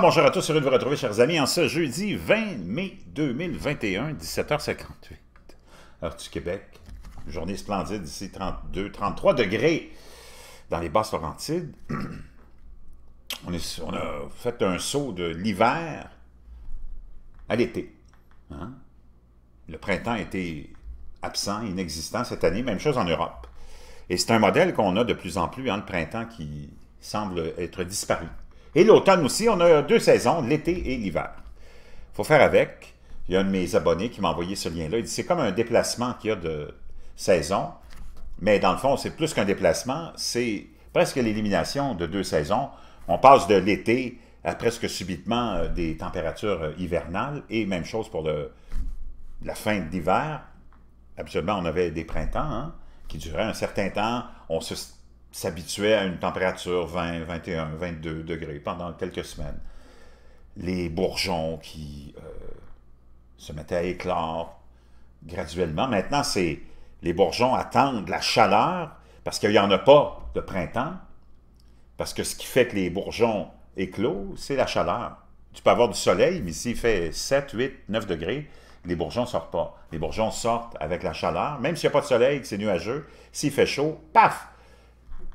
bonjour à tous, heureux de vous retrouver, chers amis, en ce jeudi 20 mai 2021, 17h58, heure du Québec. journée splendide ici, 32, 33 degrés dans les Basses-Laurentides. On, a fait un saut de l'hiver à l'été. Hein. Le printemps était absent, inexistant cette année, même chose en Europe. Et c'est un modèle qu'on a de plus en plus, hein, le printemps qui semble être disparu. Et l'automne aussi, on a deux saisons, l'été et l'hiver. Il faut faire avec. Il y a un de mes abonnés qui m'a envoyé ce lien-là. Il dit c'est comme un déplacement qu'il y a de saison, mais dans le fond, c'est plus qu'un déplacement, c'est presque l'élimination de deux saisons. On passe de l'été à presque subitement euh, des températures euh, hivernales, et même chose pour le, la fin d'hiver. Absolument, Habituellement, on avait des printemps hein, qui duraient un certain temps. On se s'habituaient à une température 20, 21, 22 degrés pendant quelques semaines. Les bourgeons qui euh, se mettaient à éclore graduellement. Maintenant, c'est les bourgeons attendent la chaleur parce qu'il n'y en a pas de printemps. Parce que ce qui fait que les bourgeons éclosent, c'est la chaleur. Tu peux avoir du soleil, mais s'il fait 7, 8, 9 degrés, les bourgeons ne sortent pas. Les bourgeons sortent avec la chaleur. Même s'il n'y a pas de soleil, que c'est nuageux, s'il fait chaud, paf,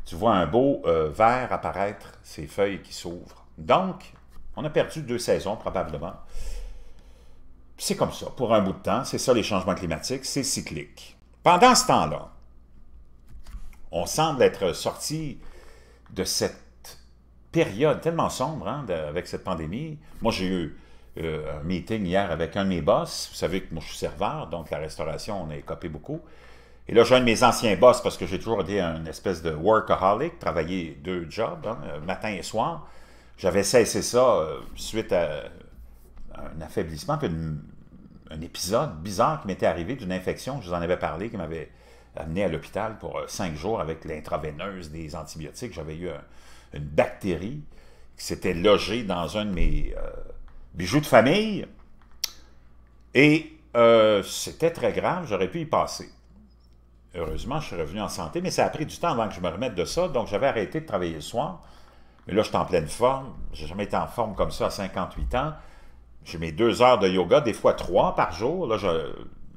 tu vois un beau euh, vert apparaître, ces feuilles qui s'ouvrent. Donc, on a perdu deux saisons probablement. C'est comme ça, pour un bout de temps, c'est ça les changements climatiques, c'est cyclique. Pendant ce temps-là, on semble être sorti de cette période tellement sombre hein, avec cette pandémie. Moi, j'ai eu euh, un meeting hier avec un de mes boss. Vous savez que moi, je suis serveur, donc la restauration, on a écopé beaucoup. Et là, j'ai un de mes anciens boss, parce que j'ai toujours été un espèce de workaholic, travailler deux jobs, hein, euh, matin et soir. J'avais cessé ça euh, suite à un affaiblissement, puis un épisode bizarre qui m'était arrivé d'une infection, je vous en avais parlé, qui m'avait amené à l'hôpital pour euh, cinq jours avec l'intraveineuse des antibiotiques. J'avais eu une bactérie qui s'était logée dans un de mes bijoux de famille. Et c'était très grave, j'aurais pu y passer. Heureusement, je suis revenu en santé, mais ça a pris du temps avant que je me remette de ça. Donc, j'avais arrêté de travailler le soir. Mais là, je suis en pleine forme. Je n'ai jamais été en forme comme ça à 58 ans. J'ai mes deux heures de yoga, des fois trois par jour. Là, je,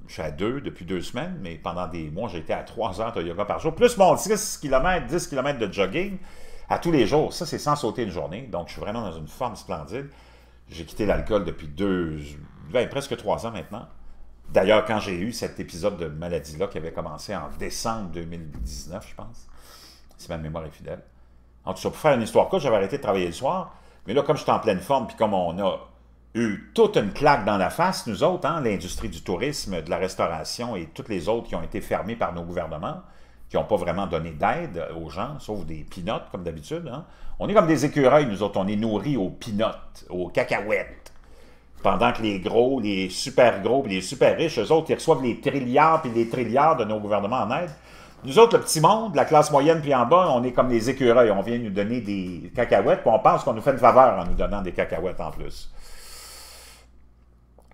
suis à deux depuis deux semaines, mais pendant des mois, j'ai été à trois heures de yoga par jour, plus mon 10 km, 10 km de jogging à tous les jours. Ça, c'est sans sauter une journée. Donc, je suis vraiment dans une forme splendide. J'ai quitté l'alcool depuis deux, ben, presque trois ans maintenant. D'ailleurs, quand j'ai eu cet épisode de maladie-là qui avait commencé en décembre 2019, je pense, si ma mémoire est fidèle. En tout cas, pour faire une histoire courte, j'avais arrêté de travailler le soir, mais là, comme j'étais en pleine forme, puis comme on a eu toute une claque dans la face, nous autres, hein, l'industrie du tourisme, de la restauration et toutes les autres qui ont été fermées par nos gouvernements, qui n'ont pas vraiment donné d'aide aux gens, sauf des pinottes, comme d'habitude. Hein. On est comme des écureuils, nous autres, on est nourris aux pinottes, aux cacahuètes, pendant que les gros, les super gros, et les super riches, eux autres, ils reçoivent les trilliards et les trilliards de nos gouvernements en aide. Nous autres, le petit monde, la classe moyenne puis en bas, on est comme les écureuils. On vient nous donner des cacahuètes, puis on pense qu'on nous fait une faveur en nous donnant des cacahuètes en plus.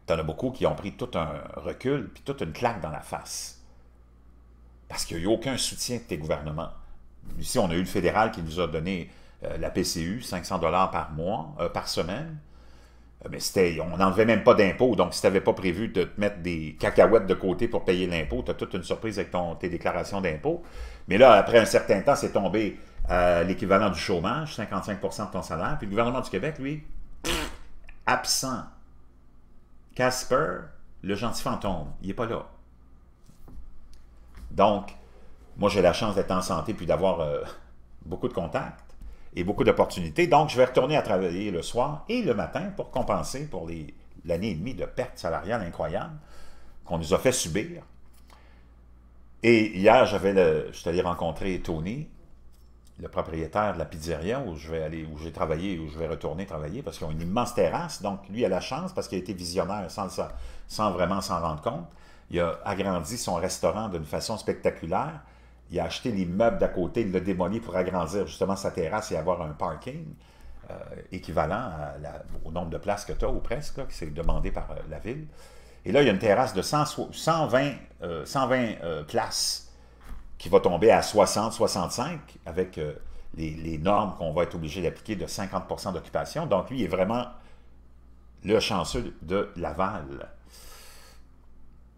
T'en as beaucoup qui ont pris tout un recul, puis toute une claque dans la face. Parce qu'il n'y a eu aucun soutien de tes gouvernements. Ici, on a eu le fédéral qui nous a donné euh, la PCU, 500 dollars par mois, euh, par semaine. Euh, mais c'était, on n'enlevait même pas d'impôt. Donc, si tu n'avais pas prévu de te mettre des cacahuètes de côté pour payer l'impôt, tu as toute une surprise avec ton, tes déclarations d'impôt. Mais là, après un certain temps, c'est tombé à l'équivalent du chômage, 55 de ton salaire. Puis le gouvernement du Québec, lui, absent. Casper, le gentil fantôme, il n'est pas là. Donc, moi, j'ai la chance d'être en santé puis d'avoir euh, beaucoup de contacts et beaucoup d'opportunités. Donc, je vais retourner à travailler le soir et le matin pour compenser pour l'année et demie de perte salariale incroyable qu'on nous a fait subir. Et hier, j'avais je suis allé rencontrer Tony, le propriétaire de la pizzeria où je vais aller, où j'ai travaillé, où je vais retourner travailler, parce qu'ils ont une immense terrasse. Donc, lui a la chance, parce qu'il a été visionnaire sans, sans vraiment s'en rendre compte. Il a agrandi son restaurant d'une façon spectaculaire il a acheté l'immeuble d'à côté, il l'a démoli pour agrandir justement sa terrasse et avoir un parking euh, équivalent au nombre de places que tu as, ou presque, qui s'est demandé par euh, la ville. Et là, il y a une terrasse de 120, 120 euh, places qui va tomber à 60, 65 avec les, normes qu'on va être obligé d'appliquer de 50 d'occupation. Donc, lui, il est vraiment le chanceux de Laval.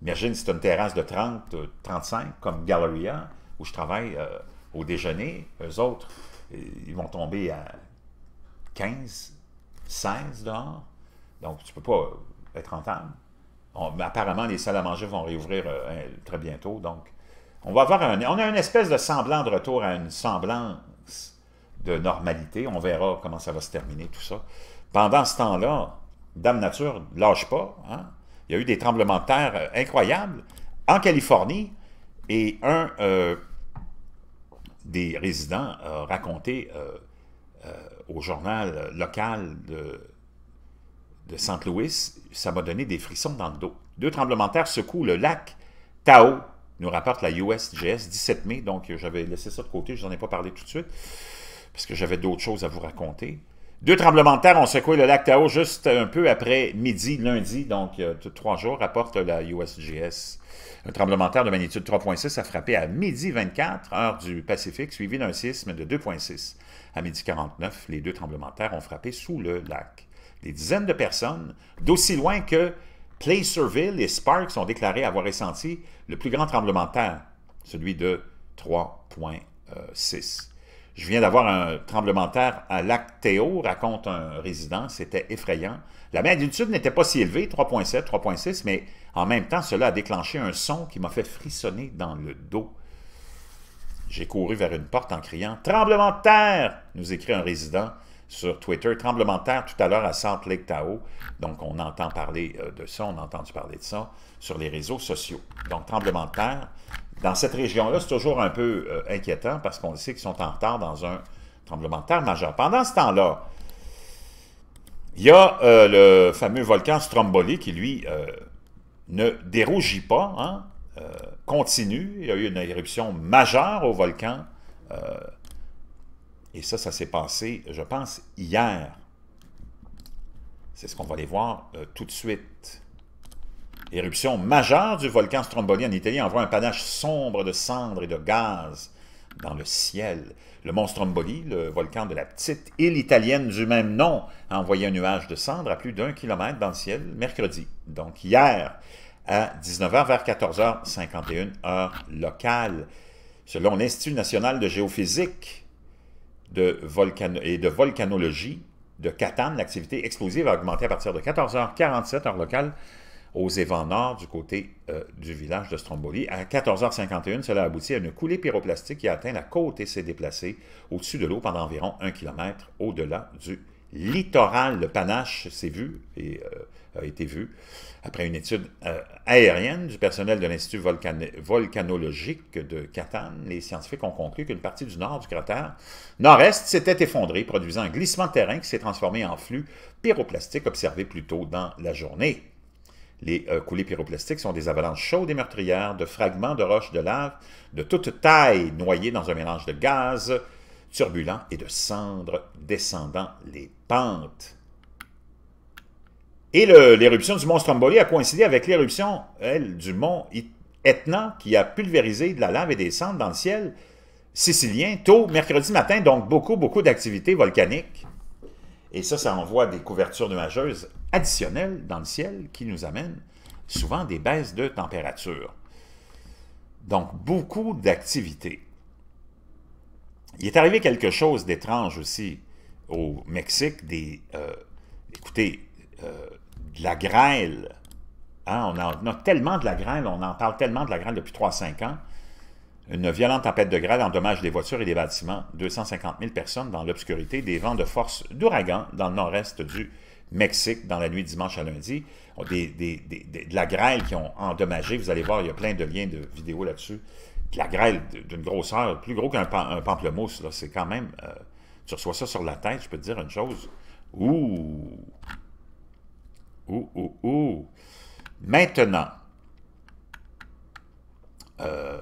Imagine, c'est une terrasse de 30, 35 comme Galleria où je travaille euh, au déjeuner, eux autres, ils vont tomber à 15, 16 dehors. Donc, tu ne peux pas être en apparemment, les salles à manger vont réouvrir euh, très bientôt. Donc, on va avoir on a une espèce de semblant de retour à une semblance de normalité. On verra comment ça va se terminer, tout ça. Pendant ce temps-là, Dame Nature ne lâche pas. Hein. Il y a eu des tremblements de terre euh, incroyables en Californie et un des résidents a euh, raconté euh, euh, au journal local de, de saint Louis, ça m'a donné des frissons dans le dos. Deux tremblements de terre secouent le lac Tao, nous rapporte la USGS, 17 mai, donc j'avais laissé ça de côté, je n'en ai pas parlé tout de suite, parce que j'avais d'autres choses à vous raconter. Deux tremblements de terre ont secoué le lac Tao juste un peu après midi, lundi, donc trois jours, rapporte la USGS. Un tremblement de terre de magnitude 3.6 a frappé à midi 24, heures du Pacifique, suivi d'un sisme de 2.6. À midi 49, les deux tremblements de terre ont frappé sous le lac. Des dizaines de personnes, d'aussi loin que Placerville et Sparks ont déclaré avoir ressenti le plus grand tremblement de terre, celui de 3.6. Je viens d'avoir un tremblement de terre à Lac Théo, raconte un résident, c'était effrayant. La magnitude n'était pas si élevée, 3.7, 3.6, mais en même temps, cela a déclenché un son qui m'a fait frissonner dans le dos. J'ai couru vers une porte en criant « Tremblement de terre !» nous écrit un résident sur Twitter. Tremblement de terre tout à l'heure à Salt Lake Tahoe. Donc, on entend parler euh, de ça, on a entendu parler de ça sur les réseaux sociaux. Donc, tremblement de terre, dans cette région-là, c'est toujours un peu euh, inquiétant parce qu'on sait qu'ils sont en retard dans un tremblement de terre majeur. Pendant ce temps-là, il y a euh, le fameux volcan Stromboli qui, lui, euh, ne dérougit pas, hein, continue. Il y a eu une éruption majeure au volcan. et ça, ça s'est passé, je pense, hier. C'est ce qu'on va aller voir tout de suite. L'éruption majeure du volcan Stromboli en Italie envoie un panache sombre de cendres et de gaz dans le ciel. Le mont Stromboli, le volcan de la petite île italienne du même nom, a envoyé un nuage de cendres à plus d'un kilomètre dans le ciel mercredi, donc hier, à 19h vers 14h51 heure locale. Selon l'Institut national de géophysique de et de volcanologie de Catane, l'activité explosive a augmenté à partir de 14h47 heure locale aux évents nord du côté euh, du village de Stromboli. À 14h51, cela aboutit à une coulée pyroplastique qui a atteint la côte et s'est déplacée au-dessus de l'eau pendant environ un kilomètre au-delà du littoral. Le panache s'est vu et euh, a été vu après une étude euh, aérienne du personnel de l'Institut volcanologique de Catane. Les scientifiques ont conclu qu'une partie du nord du cratère nord-est s'était effondrée, produisant un glissement de terrain qui s'est transformé en flux pyroplastique observé plus tôt dans la journée. Les euh, coulées pyroplastiques sont des avalanches chaudes et meurtrières de fragments de roches de lave de toute taille noyés dans un mélange de gaz turbulent et de cendres descendant les pentes. Et l'éruption du mont Stromboli a coïncidé avec l'éruption, du mont Etna qui a pulvérisé de la lave et des cendres dans le ciel sicilien tôt mercredi matin, donc beaucoup, beaucoup d'activités volcaniques. Et ça, ça envoie des couvertures nuageuses additionnelles dans le ciel qui nous amènent souvent des baisses de température. Donc, beaucoup d'activités. Il est arrivé quelque chose d'étrange aussi au Mexique. Des, euh, écoutez, euh, de la grêle. Hein, on en a tellement de la grêle, on en parle tellement de la grêle depuis 3-5 ans. Une violente tempête de grêle endommage des voitures et des bâtiments. 250 000 personnes dans l'obscurité des vents de force d'ouragan dans le nord-est du Mexique dans la nuit dimanche à lundi. Oh, de la grêle qui ont endommagé. Vous allez voir, il y a plein de liens de vidéos là-dessus. la grêle d'une grosseur, plus gros qu'un pamplemousse. C'est quand même... Euh, tu reçois ça sur la tête, je peux te dire une chose. Ouh! Ouh, ouh, ouh! Maintenant... Euh,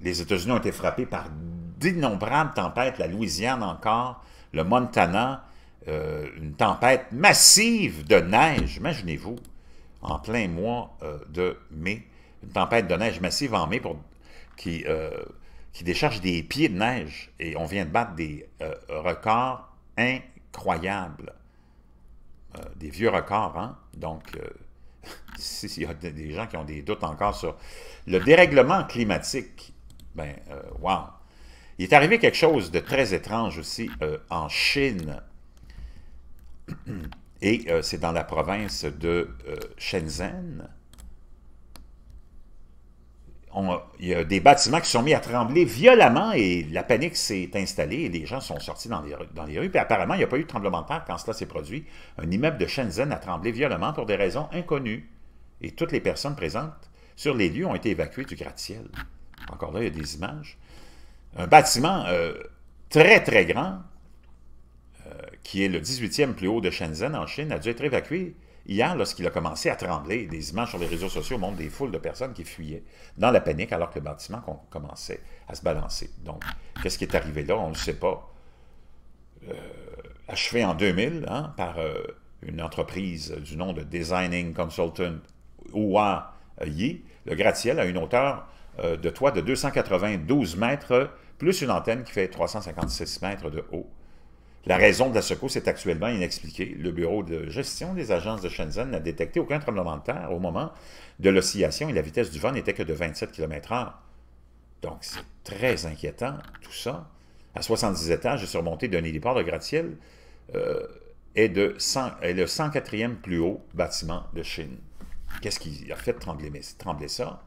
les États-Unis ont été frappés par d'innombrables tempêtes, la Louisiane encore, le Montana, euh, une tempête massive de neige, imaginez-vous, en plein mois euh, de mai, une tempête de neige massive en mai euh, qui, décharge des pieds de neige et on vient de battre des records incroyables, des vieux records, hein? Donc, s'il y a des gens qui ont des doutes encore sur le dérèglement climatique ben, euh, wow! Il est arrivé quelque chose de très étrange aussi euh, en Chine. Et euh, c'est dans la province de Shenzhen. il y a des bâtiments qui sont mis à trembler violemment et la panique s'est installée et les gens sont sortis dans dans les rues. Puis apparemment, il n'y a pas eu de tremblement de terre quand cela s'est produit. Un immeuble de Shenzhen a tremblé violemment pour des raisons inconnues. Et toutes les personnes présentes sur les lieux ont été évacuées du gratte-ciel. Encore là, il y a des images. Un bâtiment euh, très, très grand, euh, qui est le 18e plus haut de Shenzhen en Chine, a dû être évacué hier lorsqu'il a commencé à trembler. Des images sur les réseaux sociaux montrent des foules de personnes qui fuyaient dans la panique alors que le bâtiment commençait à se balancer. Donc, qu'est-ce qui est arrivé là? On ne le sait pas. Euh, achevé en 2000 hein, par une entreprise du nom de Designing Consultant Hua Yi, le gratte-ciel a une hauteur euh, de toit de 292 mètres, plus une antenne qui fait 356 mètres de haut. La raison de la secousse est actuellement inexpliquée. Le bureau de gestion des agences de Shenzhen n'a détecté aucun tremblement de terre au moment de l'oscillation et la vitesse du vent n'était que de 27 km/h. Donc, c'est très inquiétant, tout ça. À 70 étages et surmonté d'un héliport de gratte-ciel, euh, est, le 104e plus haut bâtiment de Chine. Qu'est-ce qui a fait trembler, trembler ça?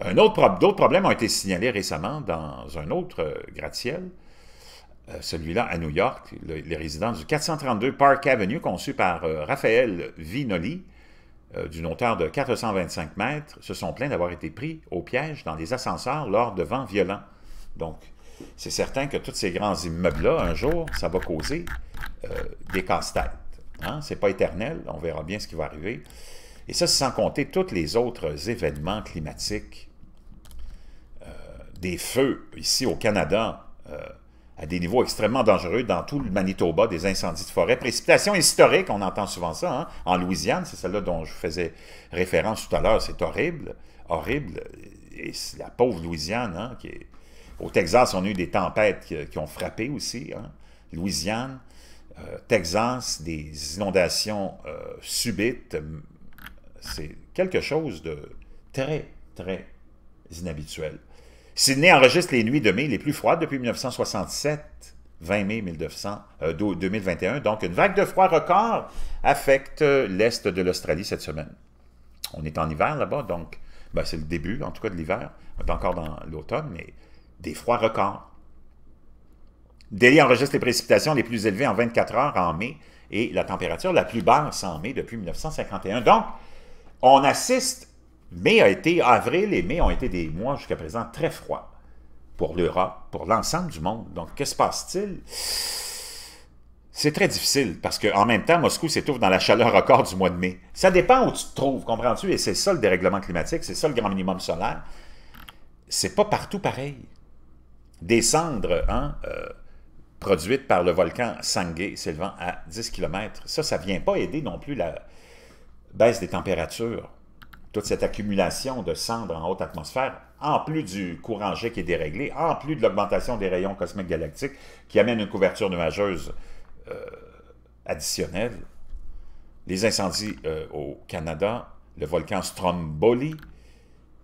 Un autre, d'autres problèmes ont été signalés récemment dans un autre euh, gratte-ciel, euh, celui-là à New York, les résidents du 432 Park Avenue, conçu par euh, Raphaël Vinoli, d'une hauteur de 425 mètres, se sont plaints d'avoir été pris au piège dans des ascenseurs lors de vents violents. Donc, c'est certain que tous ces grands immeubles-là, un jour, ça va causer des casse-têtes. Hein. Ce n'est pas éternel, on verra bien ce qui va arriver. Et ça, sans compter tous les autres événements climatiques, euh, des feux ici au Canada, euh, à des niveaux extrêmement dangereux dans tout le Manitoba, des incendies de forêt, précipitations historiques, on entend souvent ça, hein. en Louisiane, c'est celle-là dont je faisais référence tout à l'heure, c'est horrible, horrible, et la pauvre Louisiane, hein, au Texas, on a eu des tempêtes qui, ont frappé aussi, hein. Louisiane, euh, Texas, des inondations subites, c'est quelque chose de très, très inhabituel. Sydney enregistre les nuits de mai les plus froides depuis 1967, 20 mai 1900, 2021. Euh, donc, une vague de froid record affecte euh, l'est de l'Australie cette semaine. On est en hiver là-bas, donc ben, c'est le début, en tout cas, de l'hiver. On est encore dans l'automne, mais des froids records. Delhi enregistre les précipitations les plus élevées en 24 heures en mai et la température la plus basse en mai depuis 1951. Donc, on assiste, mai a été, avril et mai ont été des mois jusqu'à présent très froids pour l'Europe, pour l'ensemble du monde. Donc, que se passe-t-il? C'est très difficile parce qu'en même temps, Moscou s'étouffe dans la chaleur record du mois de mai. Ça dépend où tu te trouves, comprends-tu? Et c'est ça le dérèglement climatique, c'est ça le grand minimum solaire. C'est pas partout pareil. Des cendres hein, euh, produites par le volcan Sangay s'élevant à 10 km, ça, ça vient pas aider non plus la, baisse des températures, toute cette accumulation de cendres en haute atmosphère, en plus du courant jet qui est déréglé, en plus de l'augmentation des rayons cosmiques galactiques qui amène une couverture nuageuse euh, additionnelle, les incendies euh, au Canada, le volcan Stromboli,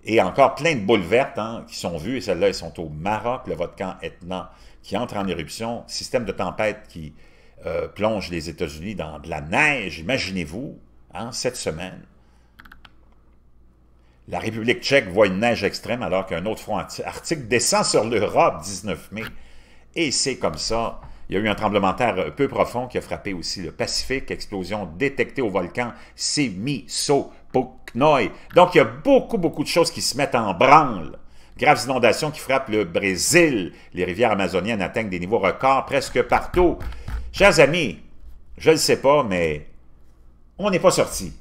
et encore plein de boules vertes hein, qui sont vues, et celles-là, elles sont au Maroc, le volcan Etna qui entre en éruption, système de tempête qui euh, plonge les États-Unis dans de la neige, imaginez-vous, Hein, cette semaine. La République tchèque voit une neige extrême alors qu'un autre front arctique descend sur l'Europe 19 mai. Et c'est comme ça. Il y a eu un tremblement de terre peu profond qui a frappé aussi le Pacifique. Explosion détectée au volcan Semisopouknoy. Donc, il y a beaucoup, beaucoup de choses qui se mettent en branle. Graves inondations qui frappent le Brésil. Les rivières amazoniennes atteignent des niveaux records presque partout. Chers amis, je ne sais pas, mais on n'est pas sorti,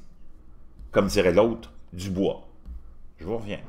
comme dirait l'autre, du bois. Je vous reviens.